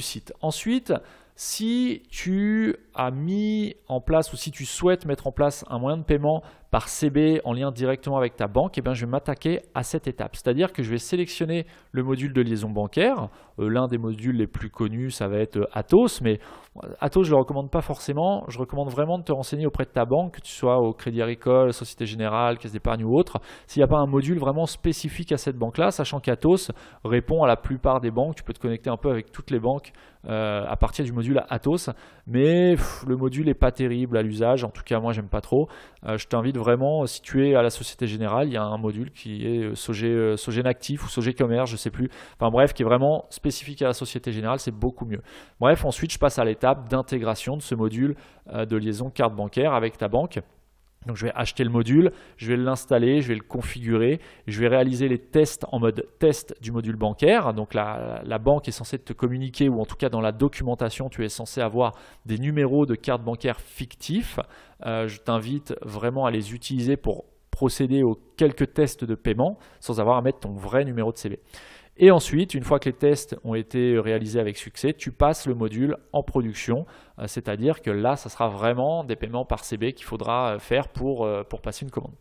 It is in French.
site. Ensuite, si tu as mis en place ou si tu souhaites mettre en place un moyen de paiement par CB en lien directement avec ta banque, eh bien, je vais m'attaquer à cette étape. C'est-à-dire que je vais sélectionner le module de liaison bancaire. Euh, l'un des modules les plus connus, ça va être euh, Atos, mais euh, Atos, je ne le recommande pas forcément. Je recommande vraiment de te renseigner auprès de ta banque, que tu sois au Crédit Agricole, Société Générale, Caisse d'Épargne ou autre, s'il n'y a pas un module vraiment spécifique à cette banque-là, sachant qu'Atos répond à la plupart des banques. Tu peux te connecter un peu avec toutes les banques à partir du module module Atos, mais le module n'est pas terrible à l'usage, en tout cas moi j'aime pas trop. Euh, je t'invite vraiment, si tu es à la Société Générale, il y a un module qui est euh, euh, Sogé, Nactif ou Sogé Commerce, je ne sais plus, enfin bref, qui est vraiment spécifique à la Société Générale, c'est beaucoup mieux. Bref, ensuite je passe à l'étape d'intégration de ce module de liaison carte bancaire avec ta banque. Donc je vais acheter le module, je vais l'installer, je vais le configurer, je vais réaliser les tests en mode test du module bancaire. Donc la, banque est censée te communiquer, ou en tout cas dans la documentation, tu es censé avoir des numéros de cartes bancaires fictifs. Euh, je t'invite vraiment à les utiliser pour procéder aux quelques tests de paiement sans avoir à mettre ton vrai numéro de CB. Et ensuite, une fois que les tests ont été réalisés avec succès, tu passes le module en production, euh, c'est-à-dire que là, ça sera vraiment des paiements par CB qu'il faudra euh, faire pour, euh, pour passer une commande.